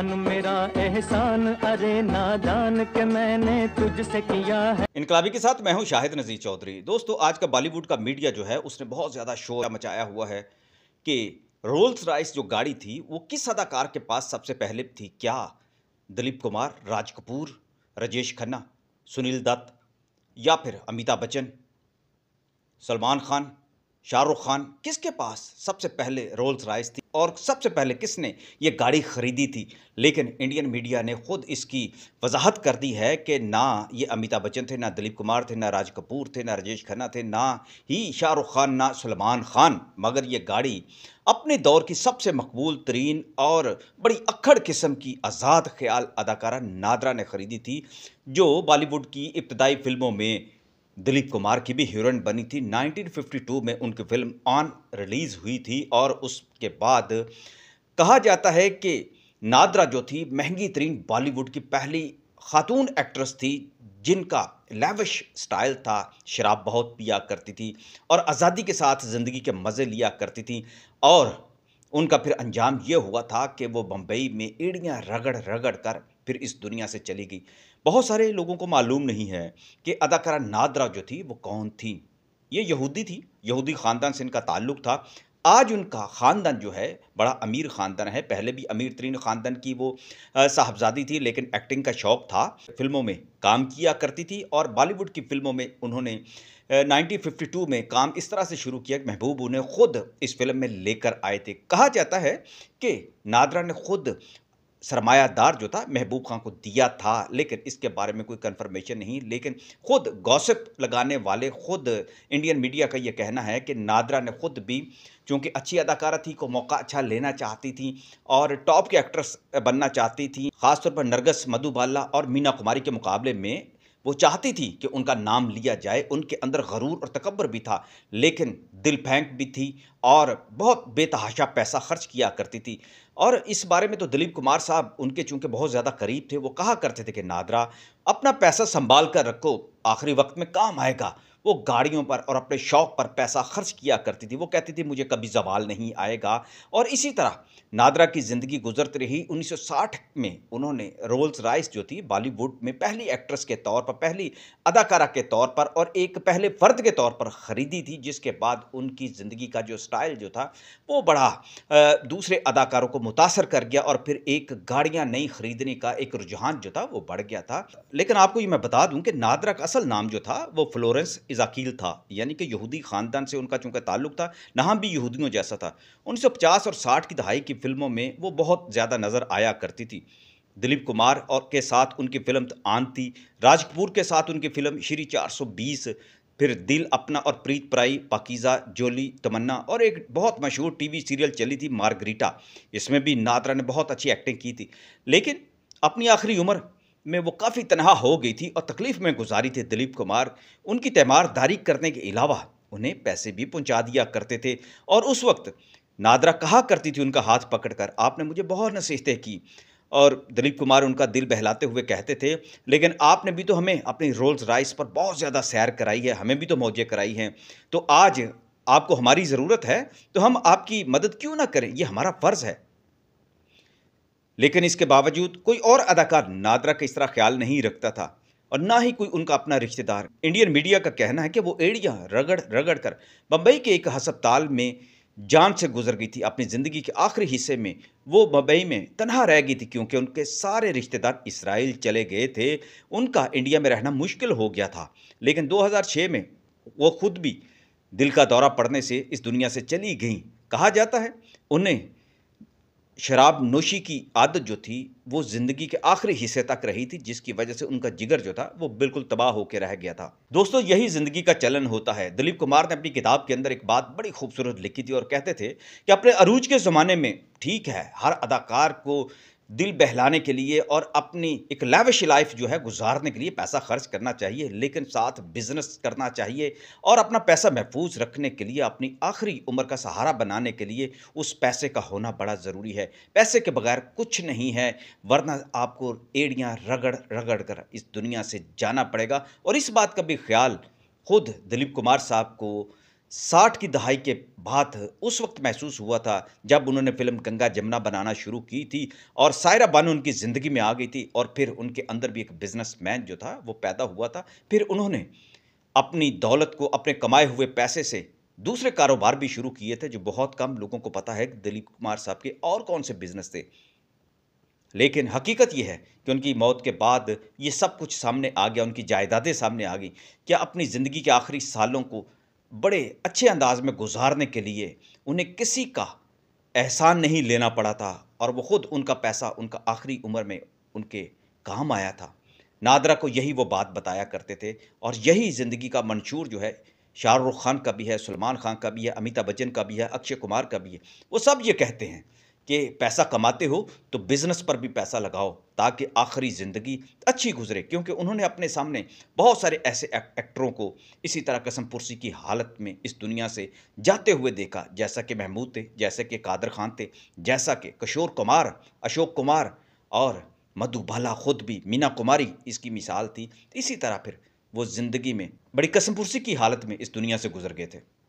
मेरा एहसान अरे नादान के मैंने तुझसे किया है इनकलाबी के साथ मैं हूं शाहिद नज़ीर चौधरी दोस्तों आज का बॉलीवुड का मीडिया जो है उसने बहुत ज़्यादा शोर मचाया हुआ है कि रोल्स राइस जो गाड़ी थी वो किस अदाकार के पास सबसे पहले थी क्या दिलीप कुमार राज कपूर राजेश खन्ना सुनील दत्त या फिर अमिताभ बच्चन सलमान खान शाहरुख खान किसके पास सबसे पहले रोल्स राइस थी और सबसे पहले किसने ये गाड़ी खरीदी थी लेकिन इंडियन मीडिया ने खुद इसकी वजाहत कर दी है कि ना ये अमिताभ बच्चन थे ना दिलीप कुमार थे ना राज कपूर थे ना राजेश खन्ना थे ना ही शाहरुख खान ना सलमान खान मगर ये गाड़ी अपने दौर की सबसे मकबूल तरीन और बड़ी अखड़ किस्म की आज़ाद ख्याल अदाकारा नादरा ने ख़रीदी थी जो बॉलीवुड की इब्तदाई फिल्मों में दिलीप कुमार की भी हीरोइन बनी थी 1952 में उनकी फिल्म ऑन रिलीज़ हुई थी और उसके बाद कहा जाता है कि नादरा जो थी महंगी तरीन बॉलीवुड की पहली खातून एक्ट्रेस थी जिनका लेविश स्टाइल था शराब बहुत पिया करती थी और आज़ादी के साथ ज़िंदगी के मज़े लिया करती थी और उनका फिर अंजाम ये हुआ था कि वो बम्बई में एड़ियाँ रगड़ रगड़ कर फिर इस दुनिया से चली गई बहुत सारे लोगों को मालूम नहीं है कि अदाकारा नादरा जो थी वो कौन थी ये यहूदी थी यहूदी ख़ानदान से इनका ताल्लुक़ था आज उनका ख़ानदान जो है बड़ा अमीर ख़ानदान है पहले भी अमीर तरीन ख़ानदान की वो साहबजादी थी लेकिन एक्टिंग का शौक़ था फिल्मों में काम किया करती थी और बॉलीवुड की फ़िल्मों में उन्होंने 1952 में काम इस तरह से शुरू किया कि महबूब उन्हें ख़ुद इस फिल्म में लेकर आए थे कहा जाता है कि नादरा ने ख़ुद सरमायादार जो था महबूब खां को दिया था लेकिन इसके बारे में कोई कंफर्मेशन नहीं लेकिन खुद गॉसिप लगाने वाले खुद इंडियन मीडिया का ये कहना है कि नादरा ने खुद भी चूँकि अच्छी अदाकारा थी को मौका अच्छा लेना चाहती थी और टॉप की एक्ट्रेस बनना चाहती थी खासतौर पर नरगस मधुबाला और मीना कुमारी के मुकाबले में वो चाहती थी कि उनका नाम लिया जाए उनके अंदर गरूर और तकबर भी था लेकिन दिल फेंक भी थी और बहुत बेतहाशा पैसा खर्च किया करती थी और इस बारे में तो दिलीप कुमार साहब उनके चूंकि बहुत ज़्यादा करीब थे वो कहा करते थे कि नादरा अपना पैसा संभाल कर रखो आखिरी वक्त में काम आएगा वो गाड़ियों पर और अपने शौक़ पर पैसा खर्च किया करती थी वो कहती थी मुझे कभी जवाल नहीं आएगा और इसी तरह नादरा की ज़िंदगी गुजरती रही 1960 में उन्होंने रोल्स राइस जो थी बॉलीवुड में पहली एक्ट्रेस के तौर पर पहली अदाकारा के तौर पर और एक पहले फ़र्द के तौर पर ख़रीदी थी जिसके बाद उनकी ज़िंदगी का जो स्टाइल जो था वो बड़ा दूसरे अदाकारों को मुतासर कर गया और फिर एक गाड़ियाँ नई ख़रीदने का एक रुझान जो था वो बढ़ गया था लेकिन आपको ये मैं बता दूँ कि नादरा का असल नाम जो था वो फ्लोरेंस इज़ाकील था यानी कि यहूदी ख़ानदान से उनका चूँकि ताल्लुक़ था नाम भी यहूदियों जैसा था 1950 और 60 की दहाई की फ़िल्मों में वो बहुत ज़्यादा नज़र आया करती थी दिलीप कुमार और के साथ उनकी फ़िल्म आंती राज कपूर के साथ उनकी फ़िल्म श्री 420 फिर दिल अपना और प्रीत पराई पाकिज़ा जोली तमन्ना और एक बहुत मशहूर वी सीरियल चली थी मार्गरीटा इसमें भी नादरा ने बहुत अच्छी एक्टिंग की थी लेकिन अपनी आखिरी उम्र में वो काफ़ी तनहा हो गई थी और तकलीफ़ में गुजारी थे दिलीप कुमार उनकी तैमारदारी करने के अलावा उन्हें पैसे भी पहुंचा दिया करते थे और उस वक्त नादरा कहा करती थी उनका हाथ पकड़कर आपने मुझे बहुत नसीहतें की और दिलीप कुमार उनका दिल बहलाते हुए कहते थे लेकिन आपने भी तो हमें अपनी रोल्स राइस पर बहुत ज़्यादा सैर कराई है हमें भी तो मौजें कराई हैं तो आज आपको हमारी ज़रूरत है तो हम आपकी मदद क्यों ना करें ये हमारा फ़र्ज़ है लेकिन इसके बावजूद कोई और अदाकार नादरा का इस तरह ख्याल नहीं रखता था और ना ही कोई उनका अपना रिश्तेदार इंडियन मीडिया का कहना है कि वो एड़िया रगड़ रगड़ कर बम्बई के एक हस्पताल में जान से गुजर गई थी अपनी ज़िंदगी के आखिरी हिस्से में वो बम्बई में तनहा रह गई थी क्योंकि उनके सारे रिश्तेदार इसराइल चले गए थे उनका इंडिया में रहना मुश्किल हो गया था लेकिन 2006 में वो खुद भी दिल का दौरा पड़ने से इस दुनिया से चली गई कहा जाता है उन्हें शराब नोशी की आदत जो थी वो ज़िंदगी के आखिरी हिस्से तक रही थी जिसकी वजह से उनका जिगर जो था वो बिल्कुल तबाह होकर रह गया था दोस्तों यही ज़िंदगी का चलन होता है दिलीप कुमार ने अपनी किताब के अंदर एक बात बड़ी खूबसूरत लिखी थी और कहते थे कि अपने अरूज के ज़माने में ठीक है हर अदाकार को दिल बहलाने के लिए और अपनी एक लैविश लाइफ जो है गुजारने के लिए पैसा खर्च करना चाहिए लेकिन साथ बिजनेस करना चाहिए और अपना पैसा महफूज रखने के लिए अपनी आखिरी उम्र का सहारा बनाने के लिए उस पैसे का होना बड़ा ज़रूरी है पैसे के बगैर कुछ नहीं है वरना आपको एड़ियाँ रगड़ रगड़ कर इस दुनिया से जाना पड़ेगा और इस बात का भी ख्याल खुद दिलीप कुमार साहब को साठ की दहाई के बाद उस वक्त महसूस हुआ था जब उन्होंने फिल्म गंगा जमुना बनाना शुरू की थी और सायरा बानो उनकी ज़िंदगी में आ गई थी और फिर उनके अंदर भी एक बिजनेसमैन जो था वो पैदा हुआ था फिर उन्होंने अपनी दौलत को अपने कमाए हुए पैसे से दूसरे कारोबार भी शुरू किए थे जो बहुत कम लोगों को पता है कि दिलीप कुमार साहब के और कौन से बिजनेस थे लेकिन हकीकत यह है कि उनकी मौत के बाद ये सब कुछ सामने आ गया उनकी जायदादें सामने आ गई क्या अपनी ज़िंदगी के आखिरी सालों को बड़े अच्छे अंदाज में गुजारने के लिए उन्हें किसी का एहसान नहीं लेना पड़ा था और वो ख़ुद उनका पैसा उनका आखिरी उम्र में उनके काम आया था नादरा को यही वो बात बताया करते थे और यही ज़िंदगी का मंशूर जो है शाहरुख खान का भी है सलमान खान का भी है अमिताभ बच्चन का भी है अक्षय कुमार का भी है वो सब ये कहते हैं कि पैसा कमाते हो तो बिज़नेस पर भी पैसा लगाओ ताकि आखिरी ज़िंदगी अच्छी गुजरे क्योंकि उन्होंने अपने सामने बहुत सारे ऐसे एक, एक्टरों को इसी तरह कसम पुरसी की हालत में इस दुनिया से जाते हुए देखा जैसा कि महमूद थे जैसे कि कादर खान थे जैसा कि किशोर कुमार अशोक कुमार और मधुबाला खुद भी मीना कुमारी इसकी मिसाल थी इसी तरह फिर वो ज़िंदगी में बड़ी कसम पुरसी की हालत में इस दुनिया से गुजर गए थे